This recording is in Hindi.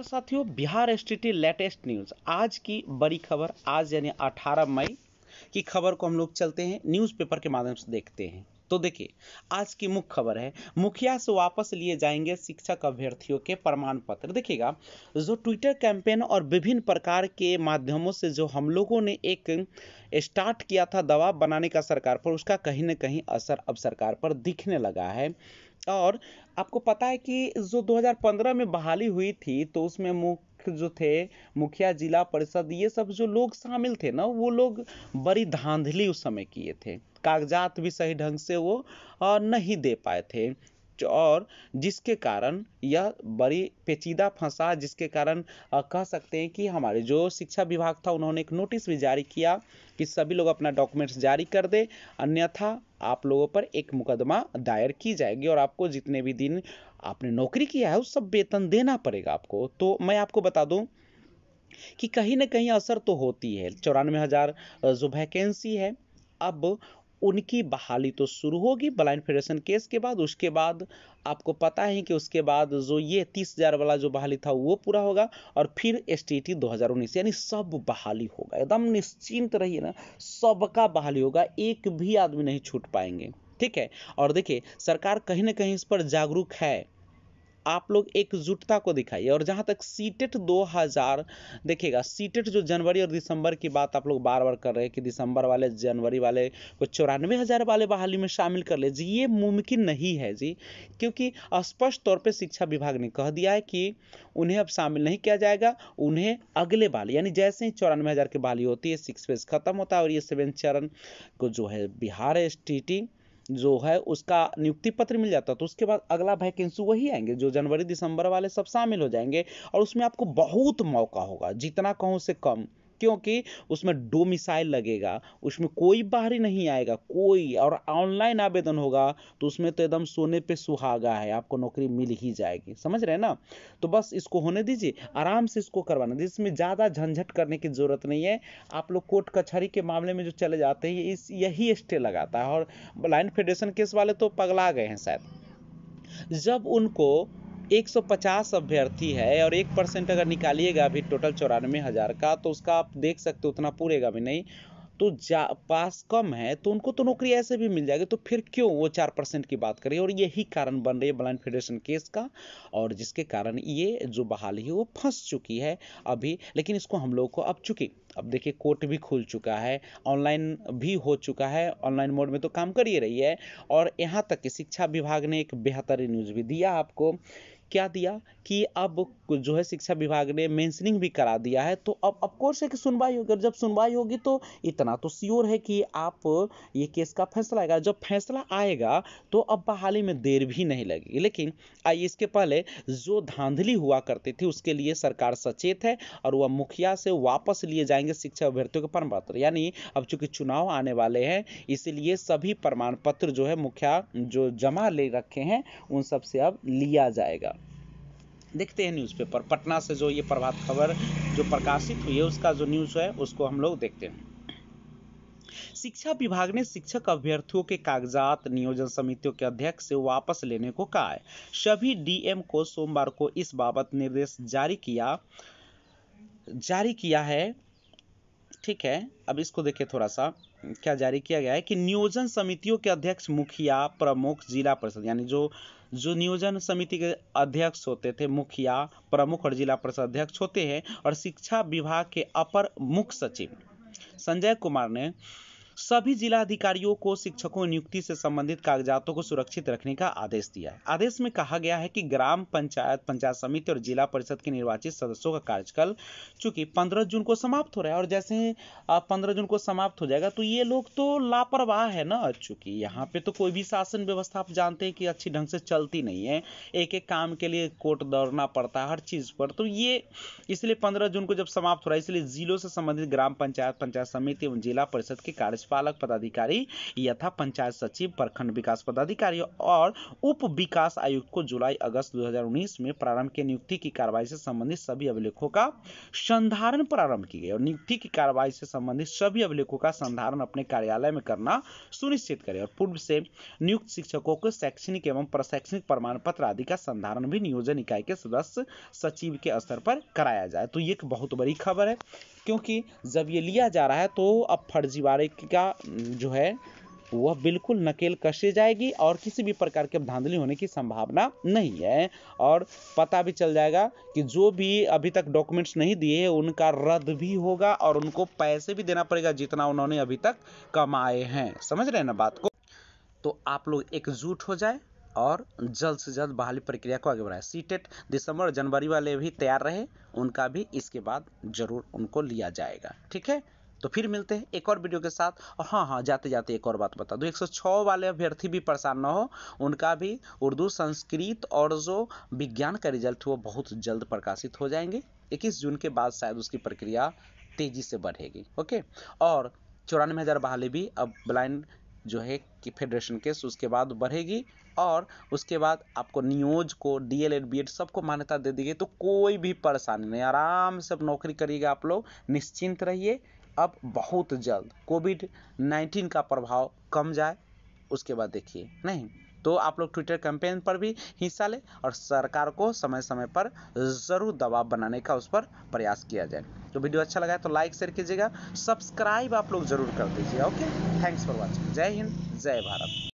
नमस्कार साथियों बिहार एस लेटेस्ट न्यूज़ आज की बड़ी खबर आज यानी 18 मई की खबर को हम लोग चलते हैं न्यूज़पेपर के माध्यम से देखते हैं तो देखिए आज की मुख्य खबर है मुखिया से वापस लिए जाएंगे शिक्षक अभ्यर्थियों के प्रमाण पत्र देखिएगा जो ट्विटर कैंपेन और विभिन्न प्रकार के माध्यमों से जो हम लोगों ने एक स्टार्ट किया था दबाव बनाने का सरकार पर उसका कहीं ना कहीं असर अब सरकार पर दिखने लगा है और आपको पता है कि जो 2015 में बहाली हुई थी तो उसमें मुख्य जो थे मुखिया जिला परिषद ये सब जो लोग शामिल थे ना वो लोग बड़ी धांधली उस समय किए थे कागजात भी सही ढंग से वो नहीं दे पाए थे और जिसके कारण यह बड़ी पेचीदा फंसा जिसके कारण कह सकते हैं कि हमारे जो शिक्षा विभाग था उन्होंने एक नोटिस भी जारी किया कि सभी लोग अपना डॉक्यूमेंट्स जारी कर दें अन्यथा आप लोगों पर एक मुकदमा दायर की जाएगी और आपको जितने भी दिन आपने नौकरी किया है उस सब वेतन देना पड़ेगा आपको तो मैं आपको बता दूं कि कहीं ना कहीं असर तो होती है चौरानवे हज़ार जो वैकेंसी है अब उनकी बहाली तो शुरू होगी ब्लाइंड फेडरेशन केस के बाद उसके बाद आपको पता है कि उसके बाद जो ये तीस हजार वाला जो बहाली था वो पूरा होगा और फिर एस टी टी दो हजार उन्नीस यानी सब बहाली होगा एकदम निश्चिंत रहिए ना सबका बहाली होगा एक भी आदमी नहीं छूट पाएंगे ठीक है और देखिए सरकार कहीं ना कहीं इस पर जागरूक है आप लोग एकजुटता को दिखाइए और जहाँ तक सीटेट 2000 देखिएगा सीटेट जो जनवरी और दिसंबर की बात आप लोग बार बार कर रहे हैं कि दिसंबर वाले जनवरी वाले को चौरानवे हज़ार वाले बहाली में शामिल कर ले जी ये मुमकिन नहीं है जी क्योंकि स्पष्ट तौर पर शिक्षा विभाग ने कह दिया है कि उन्हें अब शामिल नहीं किया जाएगा उन्हें अगले बाल यानी जैसे ही चौरानवे हज़ार की बहाली होती है सिक्स फेज खत्म होता है और ये सेवन चरण को जो है बिहार एस टी जो है उसका नियुक्ति पत्र मिल जाता तो उसके बाद अगला वैकेंसी वही आएंगे जो जनवरी दिसंबर वाले सब शामिल हो जाएंगे और उसमें आपको बहुत मौका होगा जितना कहूँ से कम क्योंकि उसमें डोमिसाइल लगेगा उसमें कोई बाहरी नहीं आएगा कोई और ऑनलाइन आवेदन होगा तो उसमें तो एकदम सोने पे सुहागा है आपको नौकरी मिल ही जाएगी समझ रहे हैं ना तो बस इसको होने दीजिए आराम से इसको करवाना दीजिए इसमें ज़्यादा झंझट करने की ज़रूरत नहीं है आप लोग कोर्ट कचहरी के मामले में जो चले जाते हैं इस यही स्टे लगाता है और लाइन फेडरेशन केस वाले तो पगला गए हैं शायद जब उनको 150 अभ्यर्थी है और एक परसेंट अगर निकालिएगा अभी टोटल चौरानवे हज़ार का तो उसका आप देख सकते हो उतना पूरेगा भी नहीं तो जा पास कम है तो उनको तो नौकरी ऐसे भी मिल जाएगी तो फिर क्यों वो चार परसेंट की बात करें और यही कारण बन रही है ब्लाइंड फेडरेशन केस का और जिसके कारण ये जो बहाली है वो फंस चुकी है अभी लेकिन इसको हम लोग को अब चुकी अब देखिए कोर्ट भी खुल चुका है ऑनलाइन भी हो चुका है ऑनलाइन मोड में तो काम कर ही रही है और यहाँ तक कि शिक्षा विभाग ने एक बेहतर न्यूज़ भी दिया आपको क्या दिया कि अब जो है शिक्षा विभाग ने मेंशनिंग भी करा दिया है तो अब अफकोर्स है कि सुनवाई होगी और जब सुनवाई होगी तो इतना तो श्योर है कि आप ये केस का फैसला आएगा जब फैसला आएगा तो अब बहाली में देर भी नहीं लगेगी लेकिन आइए इसके पहले जो धांधली हुआ करती थी उसके लिए सरकार सचेत है और वह मुखिया से वापस लिए जाएंगे शिक्षा अभ्यर्थियों के प्रमाण पत्र यानी अब चूंकि चुनाव आने वाले हैं इसलिए सभी प्रमाण पत्र जो है मुखिया जो जमा ले रखे हैं उन सबसे अब लिया जाएगा देखते हैं न्यूज़पेपर पटना से जो ये प्रभात खबर जो प्रकाशित हुई है उसका जो न्यूज़ है उसको हम लोग देखते हैं शिक्षा विभाग ने शिक्षक अभ्यर्थियों के कागजात नियोजन समितियों के अध्यक्ष से वापस लेने को कहा है सभी डीएम को सोमवार को इस बाबत निर्देश जारी किया जारी किया है ठीक है अब इसको देखिए थोड़ा सा क्या जारी किया गया है कि नियोजन समितियों के अध्यक्ष मुखिया प्रमुख जिला परिषद यानी जो जो नियोजन समिति के अध्यक्ष होते थे मुखिया प्रमुख और जिला परिषद अध्यक्ष होते हैं और शिक्षा विभाग के अपर मुख्य सचिव संजय कुमार ने सभी जिला अधिकारियों को शिक्षकों नियुक्ति से संबंधित कागजातों को सुरक्षित रखने का आदेश दिया है आदेश में कहा गया है कि ग्राम पंचायत पंचायत समिति और जिला परिषद के निर्वाचित सदस्यों का कार्यकाल चूंकि पंद्रह जून को समाप्त हो रहा है और जैसे पंद्रह जून को समाप्त हो जाएगा तो ये लोग तो लापरवाह है ना चूंकि यहाँ पे तो कोई भी शासन व्यवस्था आप जानते हैं कि अच्छी ढंग से चलती नहीं है एक एक काम के लिए कोर्ट दौड़ना पड़ता है हर चीज़ पर तो ये इसलिए पंद्रह जून को जब समाप्त हो रहा है इसलिए जिलों से संबंधित ग्राम पंचायत पंचायत समिति एवं जिला परिषद के कार्य कार्यपालक पदाधिकारी यथा पंचायत सचिव प्रखंड विकास पदाधिकारी और उप विकास आयुक्त को जुलाई अगस्त 2019 में प्रारंभ के नियुक्ति की कार्रवाई से संबंधित सभी अभिलेखों का संधारण प्रारंभ की गई और नियुक्ति की कार्रवाई से संबंधित सभी अभिलेखों का संधारण अपने कार्यालय में करना सुनिश्चित करें और पूर्व से नियुक्त शिक्षकों को शैक्षणिक एवं प्रशैक्षणिक प्रमाण पत्र आदि का संधारण भी नियोजन इकाई के सदस्य सचिव के स्तर पर कराया जाए तो ये एक बहुत बड़ी खबर है क्योंकि जब ये लिया जा रहा है तो अब फर्जीवाड़े का का जो है वह बिल्कुल नकेल कसी जाएगी और किसी भी प्रकार के धांधली होने की संभावना नहीं है और पता भी चल जाएगा कि जो भी अभी तक डॉक्यूमेंट्स नहीं दिए हैं उनका रद्द भी होगा और उनको पैसे भी देना पड़ेगा जितना उन्होंने अभी तक कमाए हैं समझ रहे हैं ना बात को तो आप लोग एकजुट हो जाए और जल्द से जल्द बहाली प्रक्रिया को आगे बढ़ाए सी टेट दिसंबर जनवरी वाले भी तैयार रहे उनका भी इसके बाद जरूर उनको लिया जाएगा ठीक है तो फिर मिलते हैं एक और वीडियो के साथ और हाँ हाँ जाते जाते एक और बात बता दो 106 वाले अभ्यर्थी भी परेशान ना हो उनका भी उर्दू संस्कृत और जो विज्ञान का रिजल्ट वो बहुत जल्द प्रकाशित हो जाएंगे इक्कीस जून के बाद शायद उसकी प्रक्रिया तेजी से बढ़ेगी ओके और चौरानवे हज़ार बहाली भी अब ब्लाइंड जो है कि फेडरेशन केस उसके बाद बढ़ेगी और उसके बाद आपको नियोज को डी एल बी एड सबको मान्यता दे दी गई तो कोई भी परेशानी नहीं आराम से नौकरी करिएगा आप लोग निश्चिंत रहिए अब बहुत जल्द कोविड नाइन्टीन का प्रभाव कम जाए उसके बाद देखिए नहीं तो आप लोग ट्विटर कैंपेन पर भी हिस्सा लें और सरकार को समय समय पर ज़रूर दबाव बनाने का उस पर प्रयास किया जाए तो वीडियो अच्छा लगा तो लाइक शेयर कीजिएगा सब्सक्राइब आप लोग जरूर कर दीजिए ओके थैंक्स फॉर वॉचिंग जय हिंद जय भारत